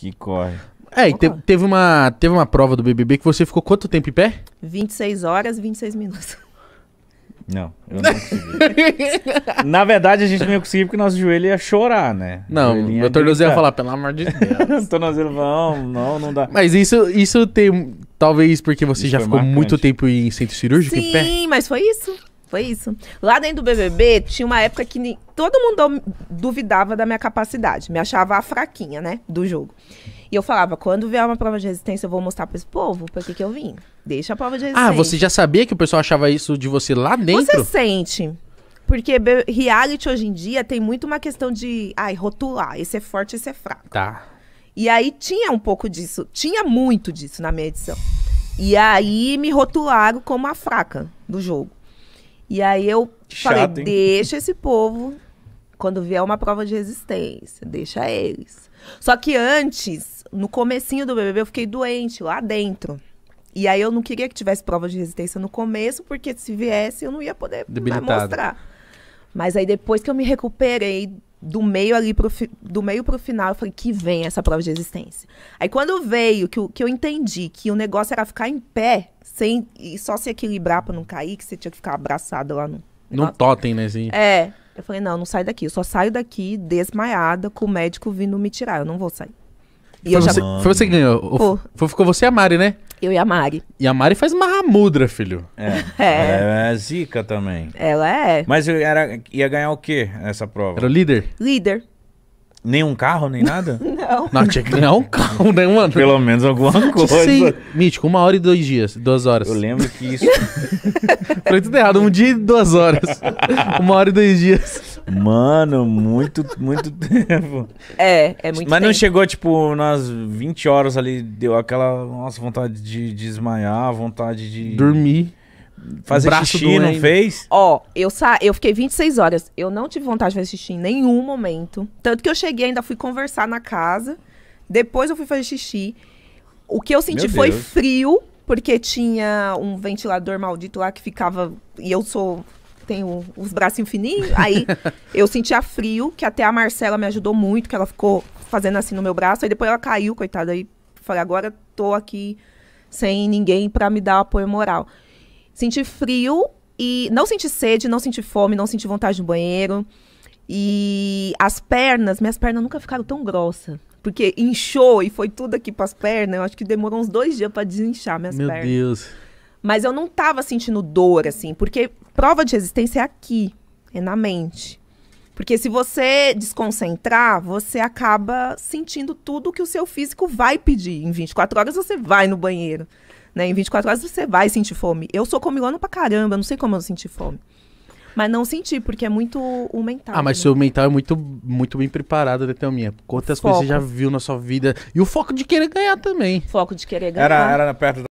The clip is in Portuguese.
Que corre. É, e te, teve, uma, teve uma prova do BBB que você ficou quanto tempo em pé? 26 horas e 26 minutos. Não, eu não consegui. Na verdade, a gente não ia conseguir porque nosso joelho ia chorar, né? Não, meu tornozelo ia falar, pelo amor de Deus. tornozelo, não, não, não dá. Mas isso, isso tem. Talvez porque você isso já ficou marcante. muito tempo em centro cirúrgico Sim, em pé? Sim, mas foi isso. Foi isso. Lá dentro do BBB, tinha uma época que todo mundo duvidava da minha capacidade. Me achava a fraquinha, né? Do jogo. E eu falava, quando vier uma prova de resistência, eu vou mostrar para esse povo para que que eu vim. Deixa a prova de ah, resistência. Ah, você já sabia que o pessoal achava isso de você lá dentro? Você sente. Porque reality hoje em dia tem muito uma questão de, ai, rotular. Esse é forte, esse é fraco. Tá. E aí tinha um pouco disso. Tinha muito disso na minha edição. E aí me rotularam como a fraca do jogo. E aí eu Chato, falei, hein? deixa esse povo, quando vier uma prova de resistência, deixa eles. Só que antes, no comecinho do BBB, eu fiquei doente lá dentro. E aí eu não queria que tivesse prova de resistência no começo, porque se viesse eu não ia poder né, mostrar. Mas aí depois que eu me recuperei do meio ali pro fi, do meio pro final, eu falei que vem essa prova de existência Aí quando veio que eu, que eu entendi que o negócio era ficar em pé, sem e só se equilibrar para não cair, que você tinha que ficar abraçado lá no no totem, né, assim. É. Eu falei, não, não sai daqui. Eu só saio daqui desmaiada com o médico vindo me tirar. Eu não vou sair. E foi, você, já... foi você que ganhou. Foi. Ficou você e a Mari, né? Eu e a Mari. E a Mari faz Mahamudra, filho. É. É. é zica também. Ela é. Mas eu era, ia ganhar o quê nessa prova? Era o líder? Líder. Nenhum carro, nem nada? não. Não, tinha que ganhar um carro, né, mano? Pelo menos alguma coisa. Sim. Mítico, uma hora e dois dias, duas horas. Eu lembro que isso. foi tudo errado, um dia e duas horas. uma hora e dois dias. Mano, muito, muito tempo. É, é muito Mas tempo. não chegou, tipo, nas 20 horas ali, deu aquela, nossa, vontade de desmaiar, vontade de... Dormir. Fazer Braço xixi, doendo. não fez? Ó, eu, sa eu fiquei 26 horas. Eu não tive vontade de fazer xixi em nenhum momento. Tanto que eu cheguei, ainda fui conversar na casa. Depois eu fui fazer xixi. O que eu senti foi frio, porque tinha um ventilador maldito lá que ficava. E eu sou tem os bracinhos fininhos. Aí eu sentia frio, que até a Marcela me ajudou muito, que ela ficou fazendo assim no meu braço. Aí depois ela caiu, coitada. Aí falei, agora tô aqui sem ninguém para me dar apoio moral. Senti frio e não senti sede, não senti fome, não senti vontade no banheiro. E as pernas, minhas pernas nunca ficaram tão grossas. Porque inchou e foi tudo aqui para as pernas. Eu acho que demorou uns dois dias para desinchar minhas Meu pernas. Meu Deus. Mas eu não tava sentindo dor, assim, porque prova de resistência é aqui, é na mente. Porque se você desconcentrar, você acaba sentindo tudo que o seu físico vai pedir. Em 24 horas você vai no banheiro. Né? Em 24 horas você vai sentir fome. Eu sou comilona pra caramba, não sei como eu senti fome. Mas não senti, porque é muito o mental. Ah, mas né? seu mental é muito, muito bem preparado, né, Thelminha? Quantas foco. coisas você já viu na sua vida. E o foco de querer ganhar também. Foco de querer ganhar. Era, era perto da